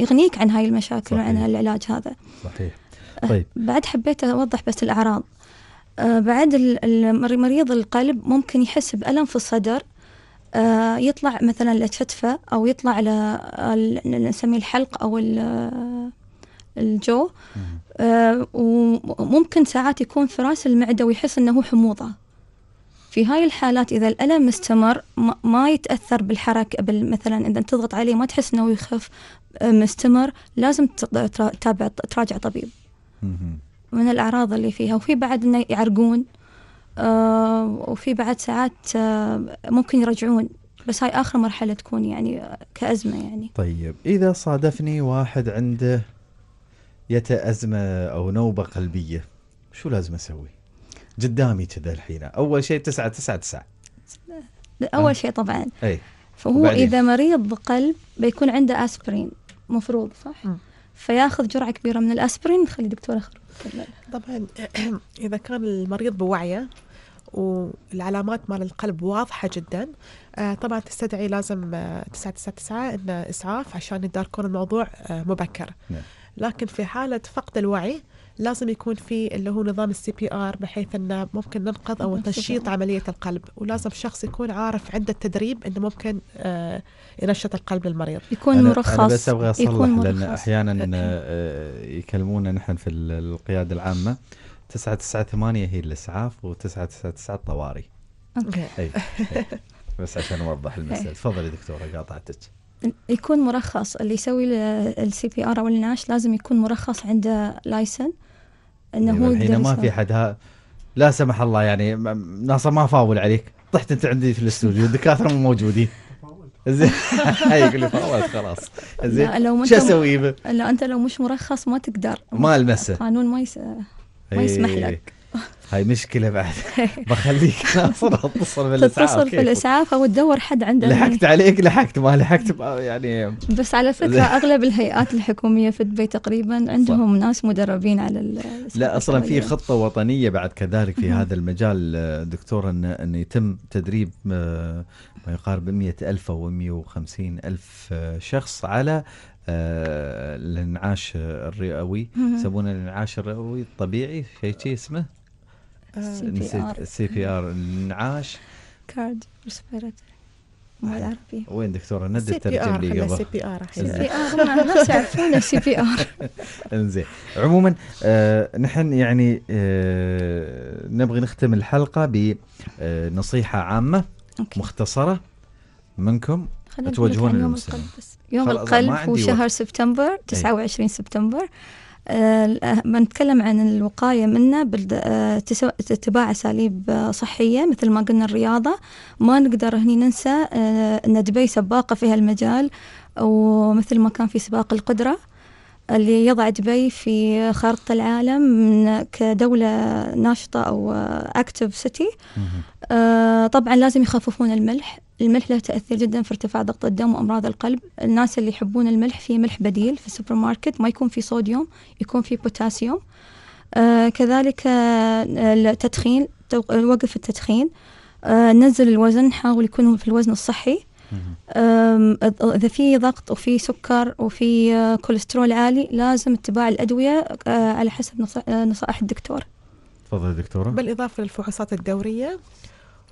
يغنيك عن هاي المشاكل صحيح. وعن هالعلاج هذا صحيح أه، طيب بعد حبيت اوضح بس الاعراض أه، بعد مريض القلب ممكن يحس بألم في الصدر آه، يطلع مثلا لتفتفة أو يطلع ل نسميه الحلق أو الجو آه، وممكن ساعات يكون في راس المعدة ويحس أنه حموضة في هاي الحالات إذا الألم مستمر ما يتأثر بالحركة مثلا إذا تضغط عليه ما تحس أنه يخف آه، مستمر لازم تتابع تراجع طبيب من الأعراض اللي فيها وفي بعد أنه يعرقون آه، وفي بعد ساعات آه، ممكن يرجعون بس هاي آخر مرحلة تكون يعني كأزمة يعني طيب إذا صادفني واحد عنده يتازمه أو نوبة قلبية شو لازم أسوي؟ قدامي كذا الحين أول شيء تسعة تسعة تسعة أول أه؟ شيء طبعا أي. فهو وبعدين. إذا مريض قلب بيكون عنده أسبرين مفروض صح؟ م. فياخذ جرعه كبيره من الاسبرين نخلي دكتور اخر طبعا اذا كان المريض بوعيه والعلامات مال القلب واضحه جدا آه، طبعا تستدعي لازم 999 آه، ان اسعاف عشان يداركون الموضوع آه، مبكر نعم. لكن في حاله فقد الوعي لازم يكون في اللي هو نظام السي بي ار بحيث انه ممكن ننقذ او تنشيط عمليه القلب ولازم شخص يكون عارف عنده التدريب انه ممكن ينشط القلب للمريض. يكون أنا مرخص أنا بس ابغى اصلح لان احيانا يكلمونا نحن في القياده العامه 998 هي الاسعاف و999 الطواري. اوكي. أي. أي. بس عشان اوضح المسألة، تفضلي دكتورة قاطعتك. يكون مرخص اللي يسوي السي بي ار او الناش لازم يكون مرخص عنده لايسن انه هو الحين ما في حد لا سمح الله يعني ناصر ما فاول عليك طحت انت عندي في الاستوديو الدكاتره مو موجودين زين يقول لي فاولت خلاص زين شو اسوي لا انت لو مش مرخص ما تقدر ما المسه القانون ما يس... ما يسمح إيه. لك هاي مشكلة بعد بخليك ناصر اتصل بالاسعاف تتصل في الاسعاف او تدور حد عنده لحقت عليك لحقت ما لحقت يعني بس على فكرة اغلب الهيئات الحكومية في دبي تقريبا عندهم ناس مدربين على لا اصلا في خطة وطنية بعد كذلك في هذا المجال دكتور ان ان يتم تدريب آه، ما يقارب 100 ألف أو 150 ألف آه، شخص على آه، الانعاش الرئوي يسمونه الانعاش الرئوي الطبيعي شيء اسمه آه، نسيت سي بي ار الانعاش كارد ريسبيراتوري بالعربي وين دكتوره ندى ترجم لي قبل سي بي ار سي بي ار الناس سي بي ار انزين عموما آه، نحن يعني نبغي نختم الحلقه بنصيحه عامه أوكي. مختصره منكم خلينا توجهون يوم القلب بس يوم القلب هو شهر سبتمبر 29 طيب. سبتمبر آه، ما نتكلم عن الوقاية منه باتباع آه، أساليب آه، صحية مثل ما قلنا الرياضة ما نقدر هني ننسى أن دبي سباقة في هالمجال ومثل ما كان في سباق القدرة اللي يضع دبي في خارطة العالم من كدولة ناشطة أو أكتف آه، سيتي طبعا لازم يخففون الملح الملح له تأثير جدا في ارتفاع ضغط الدم وأمراض القلب الناس اللي يحبون الملح في ملح بديل في السوبر ماركت ما يكون في صوديوم يكون في بوتاسيوم آه، كذلك آه، التدخين وقف التدخين ننزل نزل الوزن حاول يكون في الوزن الصحي اذا في ضغط وفي سكر وفي كوليسترول آه، عالي لازم اتباع الادويه آه، على حسب آه، نصائح الدكتور تفضلي دكتوره بالاضافه للفحوصات الدوريه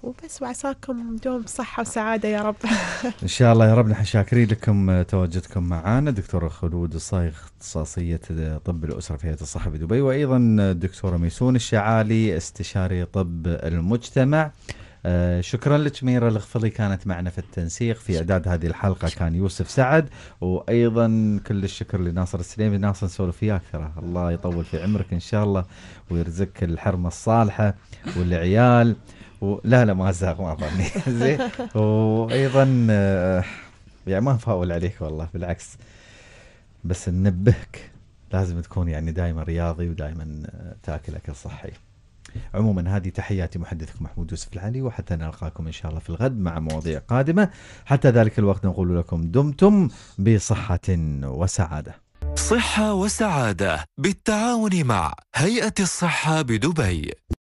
وبس وعساكم دوم صحة وسعادة يا رب إن شاء الله يا رب نحن شاكرين لكم تواجدكم معنا دكتورة خلود الصايغ اختصاصية طب الأسرة في هيئة الصحة بدبي وأيضا الدكتورة ميسون الشعالي استشاري طب المجتمع آه شكرا لك ميرا الغفلي كانت معنا في التنسيق في اعداد هذه الحلقه كان يوسف سعد وايضا كل الشكر لناصر السليمي ناصر نسولف وياك ترى الله يطول في عمرك ان شاء الله ويرزقك الحرمه الصالحه والعيال و... لا لا ما زاغ ما ظني زين وايضا آه يعني ما نفاول عليك والله بالعكس بس ننبهك لازم تكون يعني دائما رياضي ودائما آه، تاكل اكل صحي. عموما هذه تحياتي محدثكم محمود يوسف العلي وحتى نلقاكم إن شاء الله في الغد مع مواضيع قادمة حتى ذلك الوقت نقول لكم دمتم بصحة وسعادة صحة وسعادة بالتعاون مع هيئة الصحة بدبي